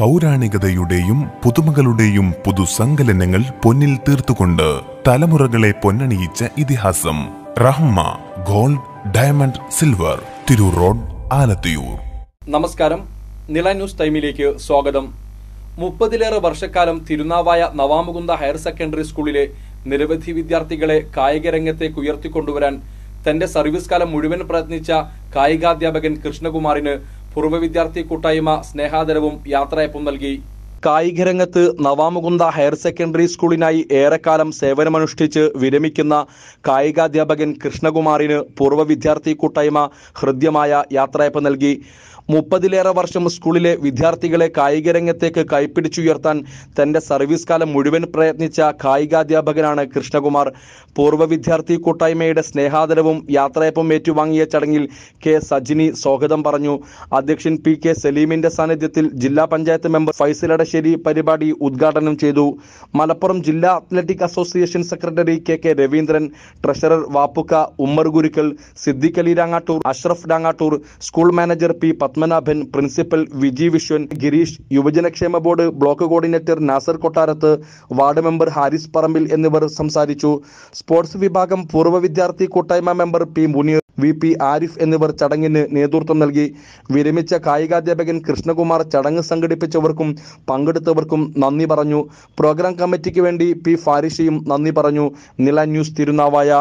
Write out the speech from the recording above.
പൗരാണികതയുടെയും പുതുമകളുടെയും പുതുസങ്കലനങ്ങൾ പൊന്നിൽ തീർത്തുകൊണ്ട് തലമുറകളെ പൊന്നണിയിച്ച ഇതിഹാസം Rahma gold diamond silver Tirur road Alathiyur നമസ്കാരം നില ന്യൂസ് ടൈമിലേക്ക് സ്വാഗതം മുപ്പതിലേറെ വർഷക്കാലം തിരുനാവായ നവാമുകുന്ദ ഹയർ സെക്കൻഡറി സ്കൂളിലെ നിരവധി വിദ്യാർത്ഥികളെ കായികരംഗത്തേക്ക് ഉയർത്തിക്കൊണ്ടുവരാൻ തന്റെ സർവീസ് കാലം മുഴുവൻ പ്രയത്നിച്ച കായികാധ്യാപകൻ കൃഷ്ണകുമാറിന് പൂർവ്വ വിദ്യാർത്ഥി കൂട്ടായ്മ സ്നേഹാദരവും യാത്രയപ്പും നൽകി രംഗത്ത് നവാമുകുന്ദ ഹയർ സെക്കൻഡറി സ്കൂളിനായി ഏറെക്കാലം സേവനമനുഷ്ഠിച്ച് വിരമിക്കുന്ന കായികാധ്യാപകൻ കൃഷ്ണകുമാറിന് പൂർവ്വ വിദ്യാർത്ഥി കൂട്ടായ്മ ഹൃദ്യമായ യാത്രയപ്പ് നൽകി മുപ്പതിലേറെ വർഷം സ്കൂളിലെ വിദ്യാർത്ഥികളെ കായികരംഗത്തേക്ക് കൈപ്പിടിച്ചുയർത്താൻ തന്റെ സർവീസ് കാലം മുഴുവൻ പ്രയത്നിച്ച കായികാധ്യാപകനാണ് കൃഷ്ണകുമാർ പൂർവ്വ വിദ്യാർത്ഥി കൂട്ടായ്മയുടെ സ്നേഹാദരവും യാത്രയപ്പം ഏറ്റുവാങ്ങിയ ചടങ്ങിൽ കെ സജിനി സ്വാഗതം പറഞ്ഞു അധ്യക്ഷൻ പി കെ സലീമിന്റെ സാന്നിധ്യത്തിൽ ജില്ലാ പഞ്ചായത്ത് മെമ്പർ ഫൈസലടശ്ശേരി പരിപാടി ഉദ്ഘാടനം ചെയ്തു മലപ്പുറം ജില്ലാ athletic association secretary K K Raveendran treasurer Vappukka Ummer Gurukkal Siddique Rangattur Ashraf Rangattur school manager P പത്തു പത്മനാഭൻ പ്രിൻസിപ്പൽ വിജി വിശ്വൻ ഗിരീഷ് യുവജനക്ഷേമ board block coordinator Nasar Kottarath ward member Haris Parambil എന്നിവർ സംസാരിച്ചു സ്പോർട്സ് വിഭാഗം പൂർവ്വ വിദ്യാർത്ഥി കൂട്ടായ്മ member P Muneer V P Arif എന്നിവർ ചടങ്ങിന് നേതൃത്വം നൽകി വിരമിച്ച കായികാധ്യാപകൻ കൃഷ്ണകുമാർ ചടങ്ങ് സംഘടിപ്പിച്ചവർക്കും പങ്കെടുത്തവർക്കും നന്ദി പറഞ്ഞു പ്രോഗ്രാം കമ്മിറ്റിക്ക് വേണ്ടി പി ഫാരിഷിയും നന്ദി പറഞ്ഞു നില ന്യൂസ് തിരുനാവായ